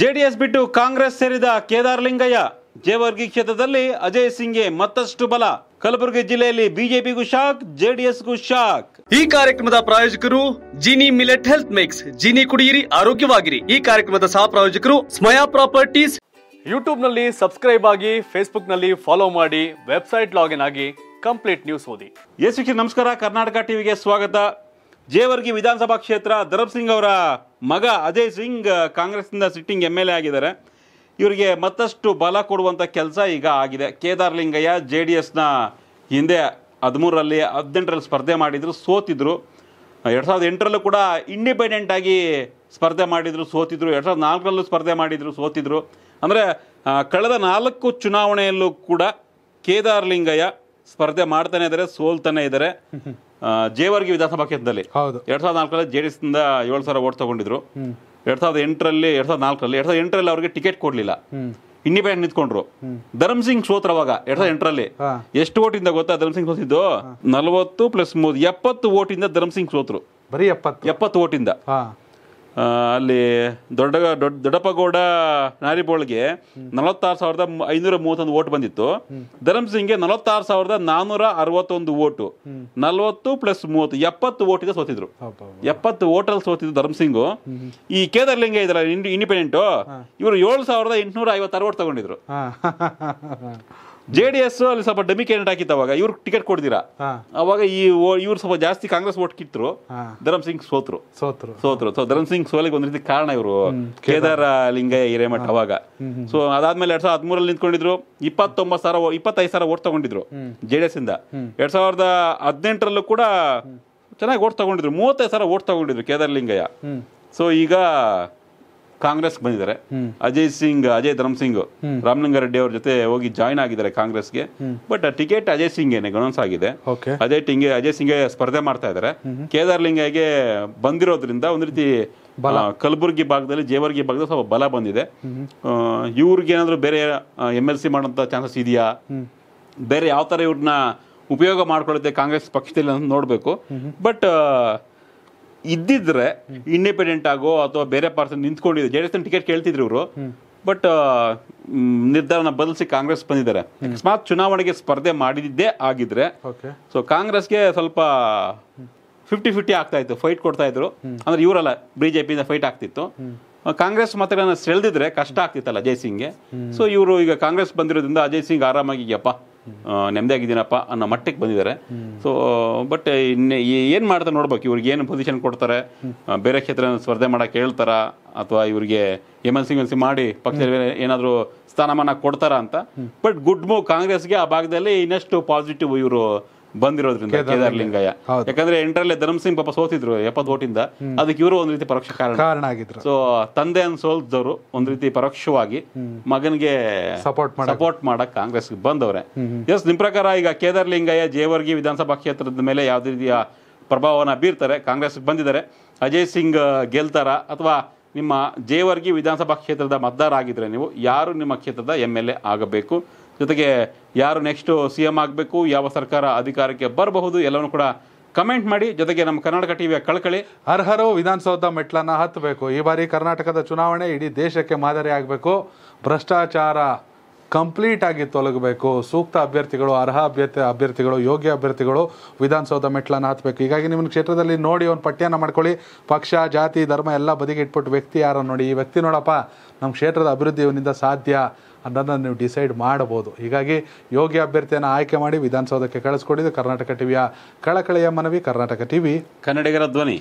JDS ಬಿಟ್ಟು ಕಾಂಗ್ರೆಸ್ ಸೇರಿದ ಕೇದಾರ್ಲಿಂಗಯ್ಯ ಜೇವರ್ಗಿ ಕ್ಷೇತ್ರದಲ್ಲಿ ಅಜಯ್ ಸಿಂಗ್ಗೆ ಮತ್ತಷ್ಟು ಬಲ ಕಲಬುರಗಿ ಜಿಲ್ಲೆಯಲ್ಲಿ ಬಿಜೆಪಿಗೂ ಶಾಕ್ ಜೆಡಿಎಸ್ಗೂ ಶಾಕ್ ಈ ಕಾರ್ಯಕ್ರಮದ ಪ್ರಾಯೋಜಕರು Gini millet health mix Gini ಕುಡಿಯಿರಿ ಆರೋಗ್ಯವಾಗಿರಿ ಈ ಕಾರ್ಯಕ್ರಮದ ಸಹ ಪ್ರಾಯೋಜಕರು ಸ್ಮಯಾ ಪ್ರಾಪರ್ಟೀಸ್ ಯೂಟ್ಯೂಬ್ ನಲ್ಲಿ ಸಬ್ಸ್ಕ್ರೈಬ್ ಆಗಿ ಫೇಸ್ಬುಕ್ ನಲ್ಲಿ ಫಾಲೋ ಮಾಡಿ ವೆಬ್ಸೈಟ್ ಲಾಗಿನ್ ಆಗಿ ಕಂಪ್ಲೀಟ್ ನ್ಯೂಸ್ ಓದಿ ಯಶಸ್ವಿ ನಮಸ್ಕಾರ ಕರ್ನಾಟಕ ಟಿವಿಗೆ ಸ್ವಾಗತ ಜೇವರ್ಗಿ ವಿಧಾನಸಭಾ ಕ್ಷೇತ್ರ ಧರಮ್ ಸಿಂಗ್ ಅವರ ಮಗ ಅಜಯ್ ಸಿಂಗ್ ಕಾಂಗ್ರೆಸ್ನಿಂದ ಸಿಟ್ಟಿಂಗ್ ಎಮ್ ಎಲ್ ಎ ಆಗಿದ್ದಾರೆ ಇವರಿಗೆ ಮತ್ತಷ್ಟು ಬಲ ಕೊಡುವಂಥ ಕೆಲಸ ಈಗ ಆಗಿದೆ ಕೇದಾರ್ ಲಿಂಗಯ್ಯ ಜೆ ಡಿ ಎಸ್ನ ಹಿಂದೆ ಹದಿಮೂರರಲ್ಲಿ ಹದಿನೆಂಟರಲ್ಲಿ ಸ್ಪರ್ಧೆ ಮಾಡಿದರು ಸೋತಿದ್ರು ಎರಡು ಸಾವಿರದ ಎಂಟರಲ್ಲೂ ಕೂಡ ಇಂಡಿಪೆಂಡೆಂಟ್ ಆಗಿ ಸ್ಪರ್ಧೆ ಮಾಡಿದರು ಸೋತಿದ್ರು ಎರಡು ಸಾವಿರದ ನಾಲ್ಕರಲ್ಲೂ ಸ್ಪರ್ಧೆ ಮಾಡಿದರು ಸೋತಿದ್ರು ಅಂದರೆ ಕಳೆದ ನಾಲ್ಕು ಚುನಾವಣೆಯಲ್ಲೂ ಕೂಡ ಕೇದಾರ್ ಲಿಂಗಯ್ಯ ಸ್ಪರ್ಧೆ ಮಾಡ್ತಾನೆ ಇದ್ದಾರೆ ಸೋಲ್ತಾನೆ ಇದ್ದಾರೆ ಜೇವರ್ಗಿ ವಿಧಾನಸಭಾ ಕ್ಷೇತ್ರದಲ್ಲಿ ಎರಡ್ ಸಾವಿರದ ನಾಲ್ಕರಲ್ಲಿ ಜೆಡಿಎಸ್ನಿಂದ ಏಳು ಸಾವಿರ ಓಟ್ ತಗೊಂಡಿದ್ರು ಎರಡ್ ಸಾವಿರದ ಎಂಟರಲ್ಲಿ ಎರಡ್ ಸಾವಿರದ ನಾಲ್ಕರಲ್ಲಿ ಎರಡ್ ಸಾವಿರದ ಎಂಟರಲ್ಲಿ ಅವರಿಗೆ ಟಿಕೆಟ್ ಕೊಡಲಿಲ್ಲ ಇಂಡಿಪೆಂಡೆಂಟ್ ನಿಂತ್ಕೊಂಡ್ರು ಧರ್ಮ್ ಸಿಂಗ್ ಅವಾಗ ಎರಡ್ ಸಾವಿರದ ಎಂಟರಲ್ಲಿ ಎಷ್ಟು ಓಟಿಂದ ಗೊತ್ತಾ ಧರ್ಮ್ ಸಿಂಗ್ ಸೋತಿದ್ದು ನಲವತ್ತು ಪ್ಲಸ್ ಮೂರು ಎಪ್ಪತ್ತು ಓಟಿಂದ ಧರ್ಮ್ ಸಿಂಗ್ ಸೋತ್ರು ಬರೀ ಎಪ್ಪತ್ತು ಎಪ್ಪತ್ತು ಓಟಿಂದ ಅಲ್ಲಿ ದೊಡ್ಡ ದೊಡ್ಡ ದೊಡ್ಡಪ್ಪಗೌಡ ನಾರಿಬೋಳ್ಗೆ ನಲವತ್ತಾರು ಸಾವಿರದ ಐನೂರ ಮೂವತ್ತೊಂದು ಓಟ್ ಬಂದಿತ್ತು ಧರಮ್ ಸಿಂಗ್ಗೆ ನಲವತ್ತಾರು ಸಾವಿರದ ನಾನೂರ ಅರವತ್ತೊಂದು ಓಟು ನಲವತ್ತು ಪ್ಲಸ್ ಮೂವತ್ತು ಎಪ್ಪತ್ತು ಓಟಿಗೆ ಸೋತಿದ್ರು ಎಪ್ಪತ್ತು ಓಟಲ್ಲಿ ಸೋತಿದ್ರು ಧರಮ್ ಸಿಂಗು ಈ ಕೇದರ್ಲಿಂಗ ಇದ್ರ ಇಂಡಿಪೆಂಡೆಂಟು ಇವರು ಏಳು ಸಾವಿರದ ಎಂಟುನೂರ ಐವತ್ತಾರು ಓಟ್ ತಗೊಂಡಿದ್ರು ಜೆ ಡಿ ಎಸ್ ಅಲ್ಲಿ ಸ್ವಲ್ಪ ಡಮಿ ಕ್ಯಾಂಡಿಡೇಟ್ ಹಾಕಿತ್ತು ಅವಾಗ ಇವ್ರು ಟಿಕೆಟ್ ಕೊಡ್ದಿರಾ ಅವಾಗ ಈ ಇವ್ರು ಸ್ವಲ್ಪ ಜಾಸ್ತಿ ಕಾಂಗ್ರೆಸ್ ಓಟ್ ಕಿತ್ತು ಧರಮ್ ಸಿಂಗ್ ಸೋತ್ರು ಸೋತ್ರು ಸೋತ್ರು ಸೊ ಧರಮ್ ಸಿಂಗ್ ಸೋಲಿಗೆ ಒಂದ್ ರೀತಿ ಕಾರಣ ಇವರು ಕೇದಾರ ಲಿಂಗಯ್ಯ ಹಿರೇಮಠ ಅವಾಗ ಸೊ ಅದಾದ್ಮೇಲೆ ಎರಡ್ ಸಾವಿರದ ಹದಿಮೂರಲ್ಲಿ ನಿಂತ್ಕೊಂಡಿದ್ರು ಇಪ್ಪತ್ತೊಂಬತ್ತು ಸಾವಿರ ಇಪ್ಪತ್ತೈದು ಸಾವಿರ ಓಟ್ ತಗೊಂಡಿದ್ರು ಜೆ ಡಿ ಎಸ್ ಇಂದ ಎರಡ್ ಸಾವಿರದ ಹದಿನೆಂಟರಲ್ಲೂ ಕೂಡ ಚೆನ್ನಾಗಿ ಓಟ್ ತಗೊಂಡಿದ್ರು ಮೂವತ್ತೈದು ಸಾವಿರ ಓಟ್ ತಗೊಂಡಿದ್ರು ಕೇದಾರ ಲಿಂಗಯ್ಯ ಸೊ ಈಗ ಕಾಂಗ್ರೆಸ್ ಬಂದಿದ್ದಾರೆ ಅಜಯ್ ಸಿಂಗ್ ಅಜಯ್ ಧರ್ಮಸಿಂಗ್ ರೆಡ್ಡಿ ಅವ್ರ ಜೊತೆ ಹೋಗಿ ಜಾಯ್ನ್ ಆಗಿದ್ದಾರೆ ಕಾಂಗ್ರೆಸ್ಗೆ but ticket Ajay Singh announce ಆಗಿದೆ ಅಜಯ್ ಟಿಂಗೆ ಅಜಯ್ ಸಿಂಗ್ ಸ್ಪರ್ಧೆ ಮಾಡ್ತಾ ಇದ್ದಾರೆ ಕೇದಾರ್ಲಿಂಗಗೆ ಬಂದಿರೋದ್ರಿಂದ ಒಂದ್ ರೀತಿ ಕಲಬುರಗಿ ಭಾಗದಲ್ಲಿ ಜೇವರ್ಗಿ ಭಾಗದಲ್ಲಿ ಸ್ವಲ್ಪ ಬಲ ಬಂದಿದೆ ಇವ್ರಿಗೆ ಏನಾದ್ರು ಬೇರೆ ಎಂ ಎಲ್ ಸಿ ಮಾಡುವಂತ ಚಾನ್ಸಸ್ ಇದೆಯಾ ಬೇರೆ ಯಾವ ತರ ಇವ್ರನ್ನ ಉಪಯೋಗ ಮಾಡ್ಕೊಳ್ಳುತ್ತೆ ಕಾಂಗ್ರೆಸ್ ಪಕ್ಷದಲ್ಲಿ ನೋಡ್ಬೇಕು ಬಟ್ ಇದ್ದಿದ್ರೆ ಇಂಡಿಪೆಂಡೆಂಟ್ ಆಗೋ ಅಥವಾ ಬೇರೆ ಪಾರ್ಸನ್ ನಿಂತ್ಕೊಂಡಿದ್ರು ಜೆ ಡಿ ಎಸ್ ಟಿಕೆಟ್ ಕೇಳ್ತಿದ್ರು ಇವರು ಬಟ್ ನಿರ್ಧಾರನ ಬದಲಿಸಿ ಕಾಂಗ್ರೆಸ್ ಬಂದಿದ್ದಾರೆ ಅಕಸ್ಮಾತ್ ಚುನಾವಣೆಗೆ ಸ್ಪರ್ಧೆ ಮಾಡಿದ್ದೇ ಆಗಿದ್ರೆ ಸೊ ಕಾಂಗ್ರೆಸ್ಗೆ ಸ್ವಲ್ಪ ಫಿಫ್ಟಿ ಫಿಫ್ಟಿ ಆಗ್ತಾ ಇತ್ತು ಫೈಟ್ ಕೊಡ್ತಾ ಇದ್ರು ಅಂದ್ರೆ ಇವರಲ್ಲ ಬಿಜೆಪಿಯಿಂದ ಫೈಟ್ ಆಗ್ತಿತ್ತು ಕಾಂಗ್ರೆಸ್ ಮತಗಳನ್ನ ಸೆಳೆದಿದ್ರೆ ಕಷ್ಟ ಆಗ್ತಿತ್ತಲ್ಲ ಅಜಯ್ ಸಿಂಗ್ಗೆ ಸೊ ಇವರು ಈಗ ಕಾಂಗ್ರೆಸ್ ಬಂದಿರೋದ್ರಿಂದ ಅಜಯ್ ಸಿಂಗ್ ಆರಾಮಾಗಿ ಯಪ್ಪ ನೆಮ್ಮದಿ ಆಗಿದ್ದೀನಪ್ಪ ಅನ್ನೋ ಮಟ್ಟಕ್ಕೆ ಬಂದಿದ್ದಾರೆ ಸೊ ಬಟ್ ಇನ್ನೇ ಏನು ಮಾಡ್ತಾರೆ ನೋಡ್ಬೇಕು ಇವ್ರಿಗೆ ಏನು ಪೊಸಿಷನ್ ಕೊಡ್ತಾರೆ ಬೇರೆ ಕ್ಷೇತ್ರ ಸ್ಪರ್ಧೆ ಮಾಡೋಕೆ ಹೇಳ್ತಾರ ಅಥವಾ ಇವರಿಗೆ M L C L C ಮಾಡಿ ಪಕ್ಷದಲ್ಲಿ ಏನಾದರೂ ಸ್ಥಾನಮಾನ ಕೊಡ್ತಾರಾ ಅಂತ ಬಟ್ ಗುಡ್ ಮೂವ್ ಕಾಂಗ್ರೆಸ್ಗೆ ಆ ಭಾಗದಲ್ಲಿ ಇನ್ನಷ್ಟು ಪಾಸಿಟಿವ್ ಇವರು ಬಂದಿರೋದ್ರಿಂದ ಕೇದಾರ್ಲಿಂಗಯ್ಯ ಯಾಕಂದ್ರೆ ಎಂಟರಲ್ಲಿ ಧರ್ಮ ಸಿಂಗ್ ಪಾಪ ಸೋತಿದ್ರು ಎಪ್ಪತ್ತು ಓಟಿಂದ ಅದಕ್ಕೆ ಇವರು ಒಂದ್ ರೀತಿ ಪರೋಕ್ಷ ಕಾರಣ ಆಗಿದ್ರು ಸೊ ತಂದೆ ಸೋಲ್ದವರು ಒಂದ್ ರೀತಿ ಪರೋಕ್ಷವಾಗಿ ಮಗನಿಗೆ ಸಪೋರ್ಟ್ ಸಪೋರ್ಟ್ ಮಾಡಕ್ ಕಾಂಗ್ರೆಸ್ ಬಂದವ್ರೆ ಎಸ್ ನಿಮ್ ಪ್ರಕಾರ ಈಗ ಕೇದಾರ್ಲಿಂಗಯ್ಯ ಜೇವರ್ಗಿ ವಿಧಾನಸಭಾ ಕ್ಷೇತ್ರದ ಮೇಲೆ ಯಾವ್ದೇ ರೀತಿಯ ಪ್ರಭಾವನ ಬೀರ್ತಾರೆ ಕಾಂಗ್ರೆಸ್ ಬಂದಿದ್ದಾರೆ ಅಜಯ್ ಸಿಂಗ್ ಗೆಲ್ತಾರ ಅಥವಾ ನಿಮ್ಮ ಜೇವರ್ಗಿ ವಿಧಾನಸಭಾ ಕ್ಷೇತ್ರದ ಮತದಾರ ಆಗಿದ್ರೆ ನೀವು ಯಾರು ನಿಮ್ಮ ಕ್ಷೇತ್ರದ ಎಂ ಎಲ್ ಎ ಆಗಬೇಕು ಜೊತೆಗೆ ಯಾರು ನೆಕ್ಸ್ಟು ಸಿ ಎಮ್ ಆಗಬೇಕು ಯಾವ ಸರ್ಕಾರ ಅಧಿಕಾರಕ್ಕೆ ಬರಬಹುದು ಎಲ್ಲವನ್ನೂ ಕೂಡ ಕಮೆಂಟ್ ಮಾಡಿ ಜೊತೆಗೆ ನಮ್ಮ ಕರ್ನಾಟಕ ಟಿವಿಯ ಕಳ್ಕಳಿ ಅರ್ಹರು ವಿಧಾನಸೌಧ ಮೆಟ್ಲನ್ನು ಹತ್ತಬೇಕು ಈ ಬಾರಿ ಕರ್ನಾಟಕದ ಚುನಾವಣೆ ಇಡೀ ದೇಶಕ್ಕೆ ಮಾದರಿ ಆಗಬೇಕು ಭ್ರಷ್ಟಾಚಾರ ಕಂಪ್ಲೀಟ್ ಆಗಿ ತೊಲಗಬೇಕು ಸೂಕ್ತ ಅಭ್ಯರ್ಥಿಗಳು ಅರ್ಹ ಅಭ್ಯರ್ಥಿ ಅಭ್ಯರ್ಥಿಗಳು ಯೋಗ್ಯ ಅಭ್ಯರ್ಥಿಗಳು ವಿಧಾನಸೌಧ ಮೆಟ್ಲನ್ನು ಹತ್ತಬೇಕು ಹೀಗಾಗಿ ನಿಮ್ಮ ಕ್ಷೇತ್ರದಲ್ಲಿ ನೋಡಿ ಒಂದು ಪಠ್ಯನ ಮಾಡ್ಕೊಳ್ಳಿ ಪಕ್ಷ ಜಾತಿ ಧರ್ಮ ಎಲ್ಲ ಬದಿಗೆ ಇಟ್ಬಿಟ್ಟು ವ್ಯಕ್ತಿ ಯಾರೋ ನೋಡಿ ಈ ವ್ಯಕ್ತಿ ನೋಡಪ್ಪ ನಮ್ಮ ಕ್ಷೇತ್ರದ ಅಭಿವೃದ್ಧಿ ಇವನಿಂದ ಸಾಧ್ಯ ಅನ್ನೋದನ್ನು ನೀವು ಡಿಸೈಡ್ ಮಾಡ್ಬೋದು ಹೀಗಾಗಿ ಯೋಗ್ಯ ಅಭ್ಯರ್ಥಿಯನ್ನು ಆಯ್ಕೆ ಮಾಡಿ ವಿಧಾನಸೌಧಕ್ಕೆ ಕಳಿಸ್ಕೊಡಿದ್ದು ಕರ್ನಾಟಕ ಟಿವಿಯ ಕಳಕಳೆಯ ಮನವಿ ಕರ್ನಾಟಕ ಟಿವಿ ಕನ್ನಡಿಗರ ಧ್ವನಿ